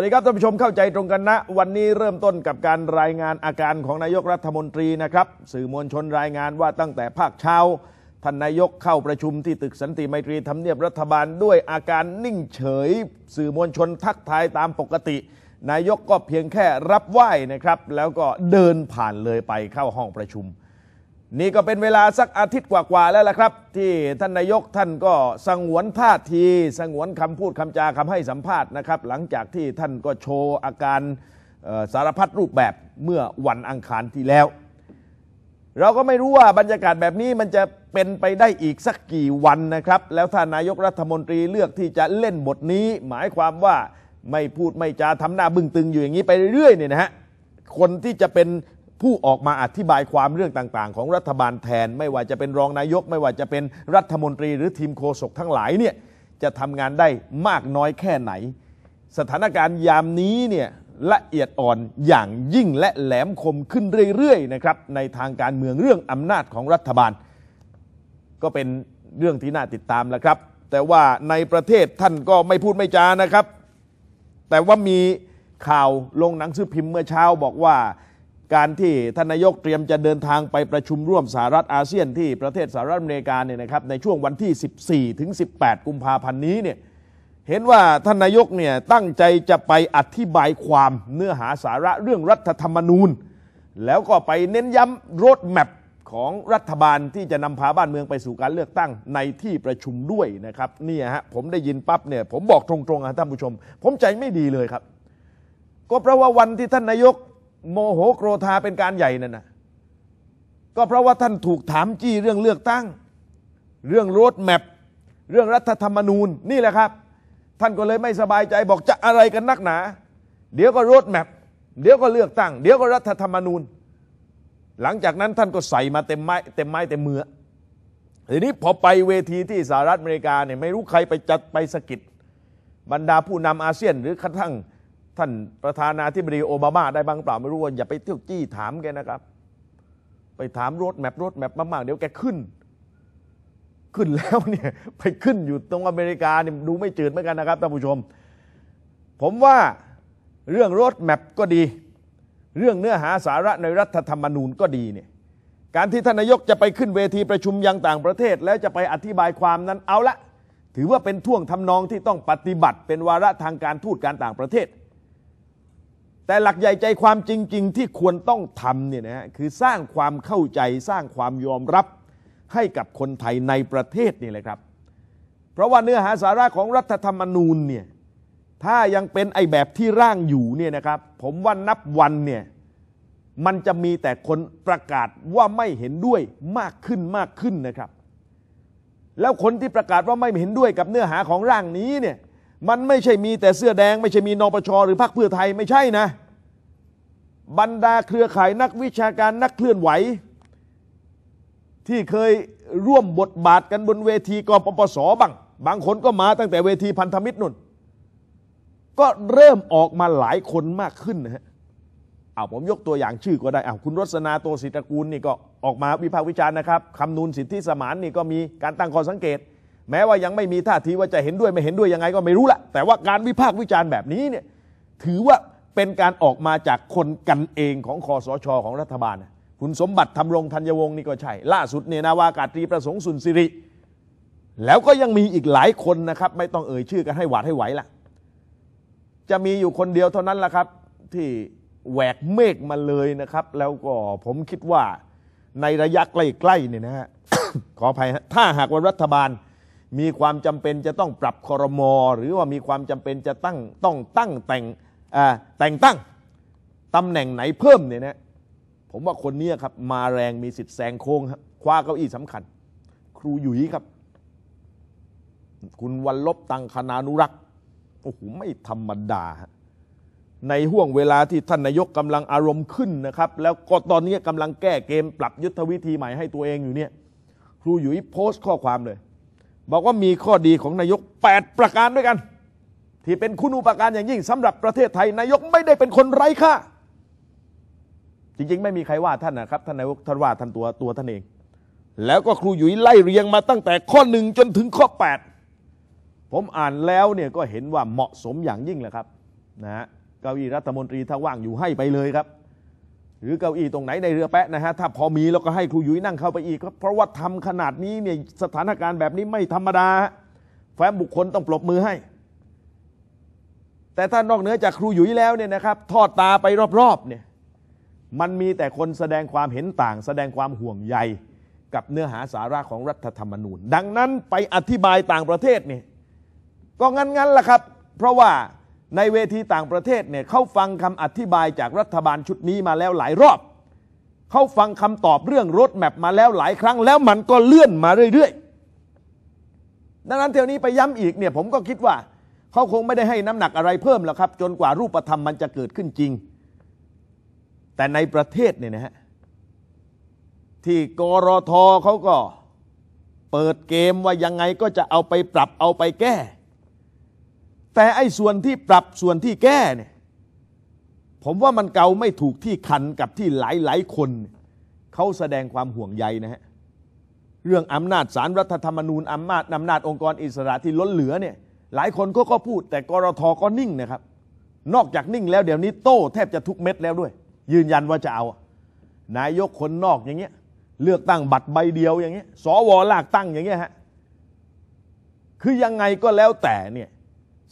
วัสดีครับท่านผู้ชมเข้าใจตรงกันนะ วันนี้เริ่มต้นกับการรายงานอาการของนายกรัฐมนตรีนะครับสื่อมวลชนรายงานว่าตั้งแต่ภาคเช้าท่านนายกเข้าประชุมที่ตึกสันติไมตรีทำเนียบรัฐบาลด้วยอาการนิ่งเฉย สื่อมวลชนทักทายตามปกติ นายกก็เพียงแค่รับไหว้นะครับแล้วก็เดินผ่านเลยไปเข้าห้องประชุมนี่ก็เป็นเวลาสักอาทิตย์กว่าๆแล้วล่ะครับ ที่ท่านนายกท่านก็สงวนท่าทีสงวนคำพูดคำจาคำให้สัมภาษณ์นะครับ หลังจากที่ท่านก็โชว์อาการสารพัดรูปแบบเมื่อวันอังคารที่แล้ว เราก็ไม่รู้ว่าบรรยากาศแบบนี้มันจะเป็นไปได้อีกสักกี่วันนะครับแล้วถ้านายกรัฐมนตรีเลือกที่จะเล่นบทนี้ หมายความว่าไม่พูดไม่จาทำหน้าบึ้งตึงอยู่อย่างนี้ไปเรื่อยเนี่ยนะฮะคนที่จะเป็นผู้ออกมาอธิบายความเรื่องต่างๆ ของรัฐบาลแทน ไม่ว่าจะเป็นรองนายก ไม่ว่าจะเป็นรัฐมนตรีหรือทีมโฆษกทั้งหลายเนี่ยจะทำงานได้มากน้อยแค่ไหน สถานการณ์ยามนี้เนี่ยละเอียดอ่อนอย่างยิ่งและแหลมคมขึ้นเรื่อยๆนะครับในทางการเมืองเรื่องอำนาจของรัฐบาล ก็เป็นเรื่องที่น่าติดตามแล้วครับแต่ว่าในประเทศท่านก็ไม่พูดไม่จานะครับ แต่ว่ามีข่าวลงหนังสือพิมพ์เมื่อเช้าบอกว่าการที่ท่านนายกเตรียมจะเดินทางไปประชุมร่วมสหรัฐอาเซียน ที่ประเทศสหรัฐอเมริกาเนี่ยนะครับในช่วงวันที่ 14 ถึง 18 กุมภาพันธ์นี้เนี่ยเห็นว่าท่านนายกเนี่ยตั้งใจจะไปอธิบายความเนื้อหาสาระเรื่องรัฐธรรมนูญแล้วก็ไปเน้นย้ำรถแมพของรัฐบาลที่จะนำพาบ้านเมืองไปสู่การเลือกตั้งในที่ประชุมด้วยนะครับนี่ฮะผมได้ยินปั๊บเนี่ยผมบอกตรงๆนะท่านผู้ชม ผมใจไม่ดีเลยครับ ก็เพราะว่าวันที่ท่านนายกโมโหโกรธาเป็นการใหญ่นั่นนะก็เพราะว่าท่านถูกถามจี้เรื่องเลือกตั้ง เรื่องรถแมพเรื่องรัฐธรรมนูญนี่แหละครับ ท่านก็เลยไม่สบายใจบอกจะอะไรกันนักหนา เดี๋ยวก็รถแมพเดี๋ยวก็เลือกตั้ง เดี๋ยวก็รัฐธรรมนูญ หลังจากนั้นท่านก็ใส่มาเต็มไม้เต็มไม้เต็มมือทีนี้พอไปเวทีที่สหรัฐอเมริกาเนี่ยไม่รู้ใครไปจัดไปสกิดบรรดาผู้นำอาเซียนหรือกระทั่งท่านประธานาธิบดีโอบามา ได้บ้างเปล่าไม่รู้ว่าอย่าไปเที่ยวจี้ถามแกนะครับ ไปถามรถแมพรถแมพมากๆเดี๋ยวแกขึ้น ขึ้นแล้วเนี่ยไปขึ้นอยู่ตรงอเมริกาเนี่ยดูไม่จืดเหมือนกันนะครับท่านผู้ชมผมว่าเรื่องรถแมพก็ดี เรื่องเนื้อหาสาระในรัฐธรรมนูญก็ดีเนี่ยการที่ท่านนายกจะไปขึ้นเวทีประชุมยังต่างประเทศ แล้วจะไปอธิบายความนั้นเอาละ ถือว่าเป็นท่วงทำนองที่ต้องปฏิบัติเป็นวาระทางการทูตการต่างประเทศแต่หลักใหญ่ใจความจริงๆ ที่ควรต้องทำเนี่ยนะฮะคือสร้างความเข้าใจ สร้างความยอมรับให้กับคนไทยในประเทศนี่แหละครับ เพราะว่าเนื้อหาสาระของรัฐธรรมนูญเนี่ยถ้ายังเป็นไอแบบที่ร่างอยู่เนี่ยนะครับ ผมว่านับวันเนี่ยมันจะมีแต่คนประกาศว่าไม่เห็นด้วยมากขึ้นมากขึ้นนะครับ แล้วคนที่ประกาศว่าไม่เห็นด้วยกับเนื้อหาของร่างนี้เนี่ยมันไม่ใช่มีแต่เสื้อแดงไม่ใช่มีนปชหรือพรรคเพื่อไทยไม่ใช่นะ บรรดาเครือข่ายนักวิชาการนักเคลื่อนไหว ที่เคยร่วมบทบาทกันบนเวทีกปปสบ้างบางคนก็มาตั้งแต่เวทีพันธมิตรนุ่น ก็เริ่มออกมาหลายคนมากขึ้นนะฮะเอาผมยกตัวอย่างชื่อก็ได้เอาคุณรสนาโตศิตรกูลนี่ก็ออกมาวิพากษ์วิจารณ์นะครับคำนูนสิทธิสมานนี่ก็มีการตั้งข้อสังเกตแม้ว่ายังไม่มีท่าทีว่าจะเห็นด้วยไม่เห็นด้วยยังไงก็ไม่รู้ละแต่ว่าการวิพากษ์วิจารณ์แบบนี้เนี่ยถือว่าเป็นการออกมาจากคนกันเองของคอสชอของรัฐบาล คุณสมบัติทำรงธัญวงศ์นี่ก็ใช่ ล่าสุดเนี่ยนาวากาตรีประสงค์สุนสิริ แล้วก็ยังมีอีกหลายคนนะครับ ไม่ต้องเอ่ยชื่อกันให้หวาดให้ไหวละจะมีอยู่คนเดียวเท่านั้นละครับ ที่แหวกเมฆมาเลยนะครับ แล้วก็ผมคิดว่าในระยะใกล้ๆเนี่ยนะฮะขออภัยถ้าหากว่ารัฐบาลมีความจำเป็นจะต้องปรับคอรมอหรือว่ามีความจำเป็นจะตั้งต้องตั้งแต่งแต่งตั้งตำแหน่งไหนเพิ่มเนี่ยนะผมว่าคนนี้ครับ มาแรงมีสิทธิ์แซงโค้ง คว้าเก้าอี้สำคัญ ครูหยุยครับ คุณวันลบตังคณานุรักษ์ โอ้โห ไม่ธรรมดา ในห่วงเวลาที่ท่านนายกกำลังอารมณ์ขึ้นนะครับ แล้วก็ตอนนี้กำลังแก้เกม ปรับยุทธวิธีใหม่ให้ตัวเองอยู่เนี่ยครูหยุยโพสต์ข้อความเลยบอกว่ามีข้อดีของนายก 8 ประการด้วยกัน ที่เป็นคุณูปการอย่างยิ่ง สำหรับประเทศไทยนายกไม่ได้เป็นคนไร้ค่าจริงๆ ไม่มีใครว่าท่านนะครับ ท่านนายกท่านว่าท่านตัวตัวท่านเอง แล้วก็ครูหยุยไล่เรียงมาตั้งแต่ข้อหนึ่งจนถึงข้อ 8 ผมอ่านแล้วเนี่ยก็เห็นว่าเหมาะสมอย่างยิ่งแหละครับนะฮะเก้าอี้รัฐมนตรีถ้าว่างอยู่ให้ไปเลยครับหรือเก้าอี้ตรงไหนในเรือแปะนะฮะถ้าพอมีเราก็ให้ครูยุ้ยนั่งเข้าไปอีก เพราะว่าทำขนาดนี้เนี่ยสถานการณ์แบบนี้ไม่ธรรมดา แฟ้มบุคคลต้องปรบมือให้ แต่ถ้านอกเหนือจากครูยุ้ยแล้วเนี่ยนะครับทอดตาไปรอบๆเนี่ยมันมีแต่คนแสดงความเห็นต่าง แสดงความห่วงใยกับเนื้อหาสาระของรัฐธรรมนูญ ดังนั้นไปอธิบายต่างประเทศเนี่ยก็งั้นๆล่ะครับ เพราะว่าในเวทีต่างประเทศเนี่ยเขาฟังคำอธิบายจากรัฐบาลชุดนี้มาแล้วหลายรอบ เขาฟังคำตอบเรื่องรถแมพมาแล้วหลายครั้งแล้วมันก็เลื่อนมาเรื่อย ๆ ดังนั้นเที่ยวนี้ไปย้ำอีกเนี่ยผมก็คิดว่าเขาคงไม่ได้ให้น้ำหนักอะไรเพิ่มแล้วครับจนกว่ารูปธรรมมันจะเกิดขึ้นจริง แต่ในประเทศเนี่ยนะฮะที่กรทเขาก็เปิดเกมว่ายังไงก็จะเอาไปปรับเอาไปแก้แต่ไอ้ส่วนที่ปรับส่วนที่แก้เนี่ยผมว่ามันเกาไม่ถูกที่คันกับที่หลายหลายคน เขาแสดงความห่วงใยนะฮะ เรื่องอำนาจสารรัฐธรรมนูญอำนาจอำนาจองค์กรอิสระที่ล้นเหลือเนี่ยหลายคนก็ก็พูด แต่กรทก็นิ่งนะครับ นอกจากนิ่งแล้วเดี๋ยวนี้โต้แทบจะทุกเม็ดแล้วด้วย ยืนยันว่าจะเอา นายกคนนอกอย่างเงี้ย เลือกตั้งบัตรใบเดียวอย่างเงี้ยสวลากตั้งอย่างเงี้ยฮะคือยังไงก็แล้วแต่เนี่ย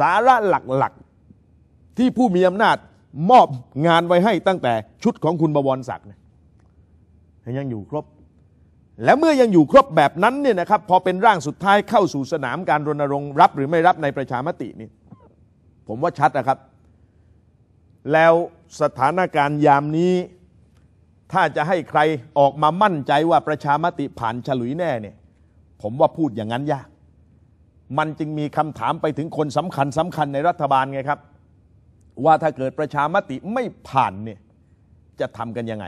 สาระหลักๆที่ผู้มีอำนาจมอบงานไว้ให้ตั้งแต่ชุดของคุณบวรศักดิ์ยังอยู่ครบ และเมื่อยังอยู่ครบแบบนั้นเนี่ยนะครับพอเป็นร่างสุดท้ายเข้าสู่สนามการรณรงค์รับหรือไม่รับในประชามตินี่ผมว่าชัดนะครับ แล้วสถานการณ์ยามนี้ถ้าจะให้ใครออกมามั่นใจว่าประชามติผ่านฉลุยแน่เนี่ยผมว่าพูดอย่างนั้นยากมันจึงมีคำถามไปถึงคนสำคัญสำคัญในรัฐบาลไงครับ ว่าถ้าเกิดประชามติไม่ผ่านเนี่ยจะทำกันยังไง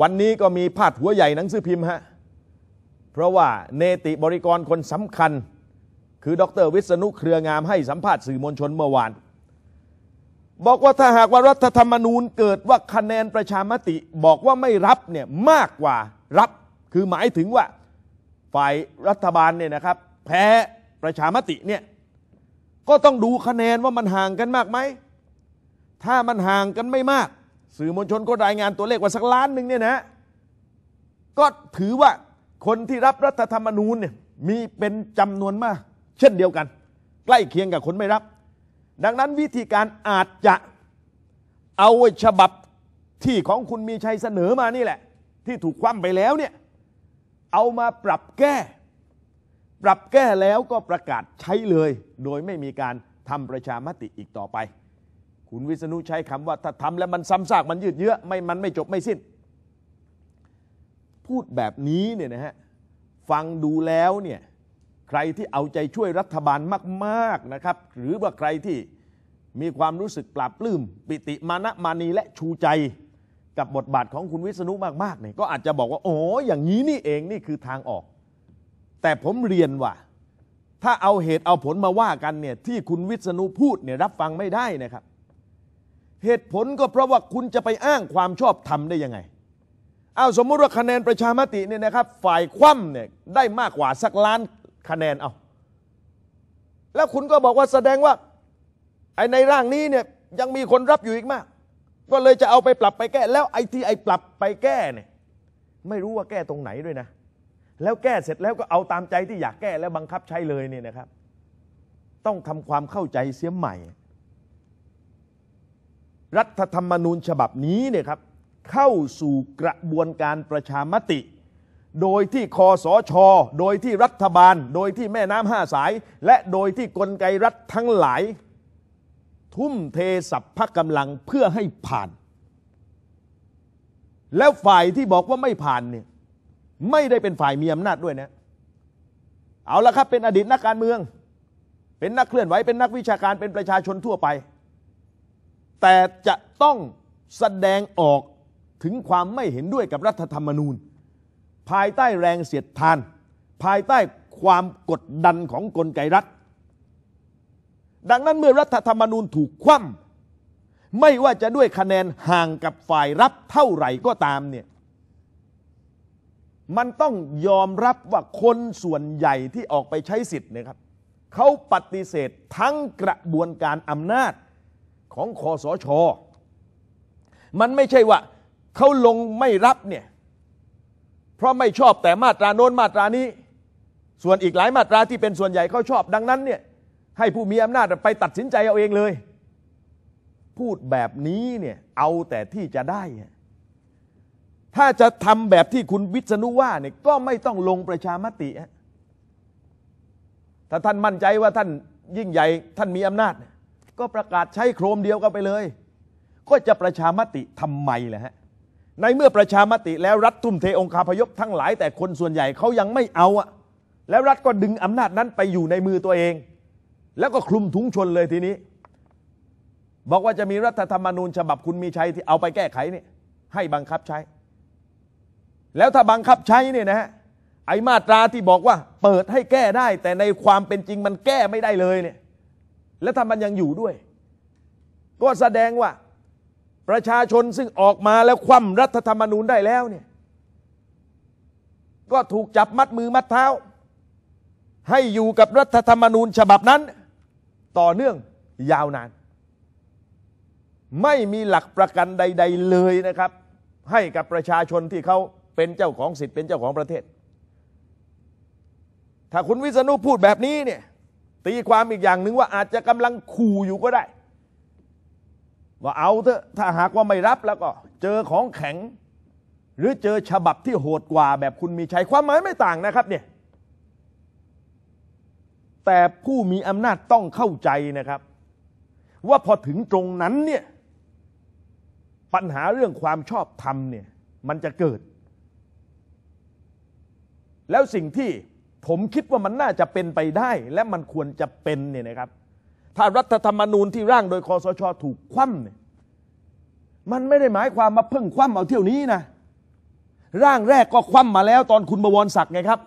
วันนี้ก็มีพาดหัวใหญ่หนังสือพิมพ์ฮะ เพราะว่าเนติบริกรคนสำคัญ คือดรวิษณุเครืองามให้สัมภาษณ์สื่อมวลชนเมื่อวาน บอกว่าถ้าหากว่ารัฐธรรมนูญ เกิดว่าคะแนนประชามติบอกว่าไม่รับเนี่ยมากกว่ารับคือหมายถึงว่าฝ่ายรัฐบาลเนี่ยนะครับแพ้ประชามติ เนี่ย ก็ต้องดูคะแนนว่ามันห่างกันมากไหม ถ้ามันห่างกันไม่มาก สื่อมวลชนก็รายงานตัวเลขว่าสักล้านหนึ่งเนี่ยนะ ก็ถือว่าคนที่รับรัฐธรรมนูญเนี่ยมีเป็นจำนวนมาก เช่นเดียวกัน ใกล้เคียงกับคนไม่รับ ดังนั้นวิธีการอาจจะเอาฉบับที่ของคุณมีชัยเสนอมานี่แหละ ที่ถูกคว่ำไปแล้วเนี่ยเอามาปรับแก้ปรับแก้แล้วก็ประกาศใช้เลย โดยไม่มีการทำประชามติอีกต่อไป คุณวิษณุใช้คำว่า ถ้าทำแล้วมันซ้ำซากมันยืดเยื้อไม่มันไม่จบไม่สิ้น พูดแบบนี้เนี่ยนะฮะฟังดูแล้วเนี่ยใครที่เอาใจช่วยรัฐบาลมากๆนะครับ หรือว่าใครที่มีความรู้สึกปราบปลื้มปิติมานะมานีและชูใจ กับบทบาทของคุณวิษณุมากๆเนี่ยก็อาจจะบอกว่าโอ้อย่างนี้นี่เองนี่คือทางออกแต่ผมเรียนว่า ถ้าเอาเหตุเอาผลมาว่ากันเนี่ยที่คุณวิษณุพูดเนี่ยรับฟังไม่ได้นะครับ เหตุผลก็เพราะว่าคุณจะไปอ้างความชอบธรรมได้ยังไงเอาสมมติว่าคะแนนประชามติเนี่ยนะครับ ฝ่ายคว่ำเนี่ยได้มากกว่าสักล้านคะแนนเอาแล้วคุณก็บอกว่าแสดงว่า ไอ้ในร่างนี้เนี่ยยังมีคนรับอยู่อีกมากก็เลยจะเอาไปปรับไปแก้แล้วไอ้ที่ไอ้ปรับไปแก้เนี่ยไม่รู้ว่าแก้ตรงไหนด้วยนะแล้วแก้เสร็จแล้วก็เอาตามใจที่อยากแก้แล้วบังคับใช้เลยเนี่ยนะครับ ต้องทำความเข้าใจเสียใหม่ รัฐธรรมนูญฉบับนี้เนี่ยครับ เข้าสู่กระบวนการประชามติ โดยที่คอสอชอโดยที่รัฐบาล โดยที่แม่น้ำห้าสาย และโดยที่กลไกรัฐทั้งหลาย ทุ่มเทสัพพกำลังเพื่อให้ผ่าน แล้วฝ่ายที่บอกว่าไม่ผ่านเนี่ยไม่ได้เป็นฝ่ายมีอำนาจด้วยนะเอาละครับเป็นอดีตนักการเมือง เป็นนักเคลื่อนไหว เป็นนักวิชาการ เป็นประชาชนทั่วไป แต่จะต้องแสดงออกถึงความไม่เห็นด้วยกับรัฐธรรมนูญ ภายใต้แรงเสียดทาน ภายใต้ความกดดันของกลไกรัฐ ดังนั้นเมื่อรัฐธรรมนูญถูกคว่ำไม่ว่าจะด้วยคะแนนห่างกับฝ่ายรับเท่าไหร่ก็ตามเนี่ยมันต้องยอมรับว่าคนส่วนใหญ่ที่ออกไปใช้สิทธิ์นะครับเขาปฏิเสธทั้งกระบวนการอำนาจของคอสช มันไม่ใช่ว่าเขาลงไม่รับเนี่ยเพราะไม่ชอบแต่มาตราโน้นมาตรานี้ ส่วนอีกหลายมาตราที่เป็นส่วนใหญ่เขาชอบดังนั้นเนี่ยให้ผู้มีอำนาจไปตัดสินใจเอาเองเลย พูดแบบนี้เนี่ยเอาแต่ที่จะได้ถ้าจะทำแบบที่คุณวิษณุว่าเนี่ยก็ไม่ต้องลงประชามติถ้าท่านมั่นใจว่าท่านยิ่งใหญ่ ท่านมีอำนาจ ก็ประกาศใช้โครมเดียวกันไปเลย ก็จะประชามติทำไมล่ะฮะ ในเมื่อประชามติแล้วรัฐทุ่มเทองคาพยพทั้งหลายแต่คนส่วนใหญ่เขายังไม่เอาอะแล้วรัฐก็ดึงอำนาจนั้นไปอยู่ในมือตัวเอง แล้วก็คลุมถุงชนเลยทีนี้ บอกว่าจะมีรัฐธรรมนูญฉบับคุณมีชัยที่เอาไปแก้ไขเนี่ย ให้บังคับใช้แล้วถ้าบังคับใช้เนี่ยนะฮะไอมาตราที่บอกว่าเปิดให้แก้ได้แต่ในความเป็นจริงมันแก้ไม่ได้เลยเนี่ยแล้วถ้ามันยังอยู่ด้วย ก็แสดงว่าประชาชนซึ่งออกมาแล้วคว่ำรัฐธรรมนูญได้แล้วเนี่ยก็ถูกจับมัดมือมัดเท้า ให้อยู่กับรัฐธรรมนูญฉบับนั้น ต่อเนื่องยาวนาน ไม่มีหลักประกันใดๆเลยนะครับ ให้กับประชาชนที่เขาเป็นเจ้าของสิทธิ์เป็นเจ้าของประเทศ ถ้าคุณวิษณุพูดแบบนี้เนี่ยตีความอีกอย่างหนึ่งว่าอาจจะกำลังขู่อยู่ก็ได้ว่าเอาเถอะถ้าหากว่าไม่รับแล้วก็เจอของแข็ง หรือเจอฉบับที่โหดกว่า แบบคุณมีชัยความหมายไม่ต่างนะครับเนี่ยแต่ผู้มีอำนาจต้องเข้าใจนะครับ ว่าพอถึงตรงนั้นเนี่ยปัญหาเรื่องความชอบธรรมเนี่ยมันจะเกิดแล้วสิ่งที่ผมคิดว่ามันน่าจะเป็นไปได้และมันควรจะเป็นเนี่ยนะครับ ถ้ารัฐธรรมนูญที่ร่างโดยคอสชถูกคว่ำเนี่ยมันไม่ได้หมายความมาเพิ่งคว่ำเอาเที่ยวนี้นะ ร่างแรกก็คว่ำมาแล้วตอนคุณบวรศักดิ์ไงครับ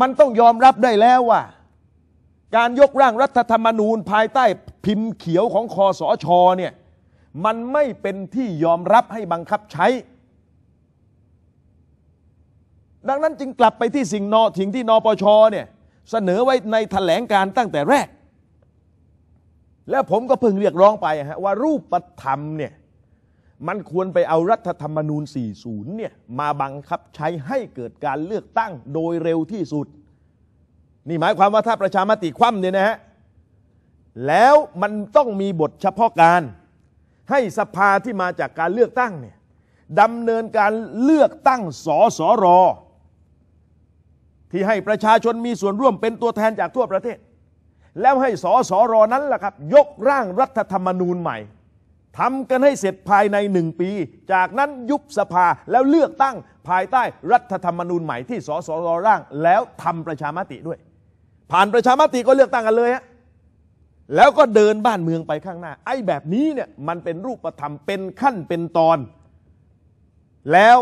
มันต้องยอมรับได้แล้วว่า การยกร่างรัฐธรรมนูญภายใต้พิมพ์เขียวของคอสชเนี่ยมันไม่เป็นที่ยอมรับให้บังคับใช้ดังนั้นจึงกลับไปที่สิ่งนอถิงที่นปชเนี่ยเสนอไว้ในแถลงการตั้งแต่แรก แล้วผมก็เพิ่งเรียกร้องไปฮะว่ารูปธรรมเนี่ยมันควรไปเอารัฐธรรมนูญ40เนี่ยมาบังคับใช้ให้เกิดการเลือกตั้งโดยเร็วที่สุดนี่หมายความว่าถ้าประชามติคว่ำเนี่ยนะฮะแล้วมันต้องมีบทเฉพาะการให้สภาที่มาจากการเลือกตั้งเนี่ยดำเนินการเลือกตั้งสสรอที่ให้ประชาชนมีส่วนร่วมเป็นตัวแทนจากทั่วประเทศ แล้วให้สอสอรอนั้นล่ะครับ ยกร่างรัฐธรรมนูญใหม่ทำกันให้เสร็จภายในหนึ่งปี จากนั้นยุบสภาแล้วเลือกตั้งภายใต้รัฐธรรมนูญใหม่ที่สสรร่าง แล้วทำประชามติด้วย ผ่านประชามติก็เลือกตั้งกันเลยฮะแล้วก็เดินบ้านเมืองไปข้างหน้า ไอ้แบบนี้เนี่ยมันเป็นรูปธรรมเป็นขั้นเป็นตอนแล้ว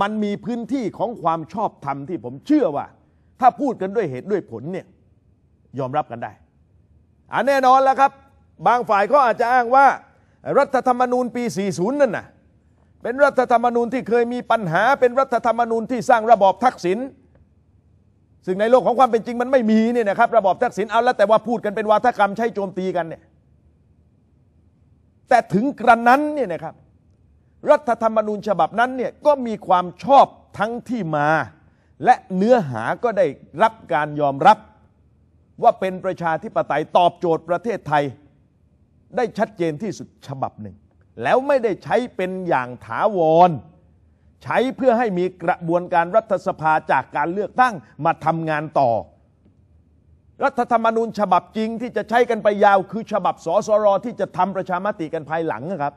มันมีพื้นที่ของความชอบธรรมที่ผมเชื่อว่า ถ้าพูดกันด้วยเหตุด้วยผลเนี่ยยอมรับกันได้อันแน่นอนแล้วครับ บางฝ่ายก็อาจจะอ้างว่า รัฐธรรมนูญปี 40 นั่นนะ่ะเป็นรัฐธรรมนูญที่เคยมีปัญหาเป็นรัฐธรรมนูญที่สร้างระบอบทักษิณซึ่งในโลกของความเป็นจริง มันไม่มีเนี่ยนะครับ ระบอบทักษิณเอาแล้วแต่ว่าพูดกันเป็นวาทกรรมใช้โจมตีกันเนี่ย แต่ถึงกระนั้นเนี่ยนะครับรัฐธรรมนูญฉบับนั้นเนี่ยก็มีความชอบทั้งที่มา และเนื้อหาก็ได้รับการยอมรับว่าเป็นประชาธิปไตยตอบโจทย์ประเทศไทย ได้ชัดเจนที่สุดฉบับหนึ่ง แล้วไม่ได้ใช้เป็นอย่างถาวร ใช้เพื่อให้มีกระบวนการรัฐสภาจากการเลือกตั้งมาทำงานต่อ รัฐธรรมนูญฉบับจริงที่จะใช้กันไปยาวคือฉบับสสรที่จะทำประชามติกันภายหลังนะครับ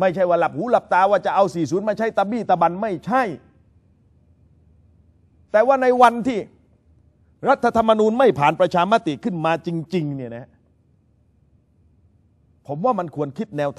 ไม่ใช่ว่าหลับหูหลับตาว่าจะเอา 40มาใช้ตะบี้ตะบันไม่ใช่ แต่ว่าในวันที่รัฐธรรมนูญไม่ผ่านประชามติขึ้นมาจริง ๆ เนี่ยนะ ผมว่ามันควรคิดแนว